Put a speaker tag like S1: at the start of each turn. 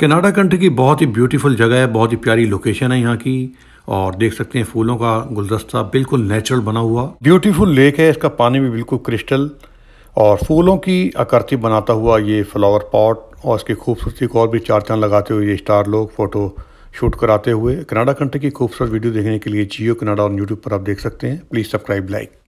S1: Canada country की बहुत ही beautiful जगह है बहुत ही प्यारी लोकेशन है यहाँ की और देख सकते हैं फूलों का गुलदस्ता बिल्कुल नेचुरल बना हुआ ब्यूटीफुल लेक है इसका पानी भी बिल्कुल क्रिस्टल और फूलों की आकृति बनाता हुआ ये फ्लावर पॉट और इसकी खूबसूरती को और भी चार चांद लगाते हुए ये स्टार लोग फ़ोटो शूट कराते हुए कनाडा कंट्री की खूबसूरत वीडियो देखने के लिए जियो कनाडा और यूट्यूब पर आप देख सकते हैं प्लीज़ सब्सक्राइब लाइक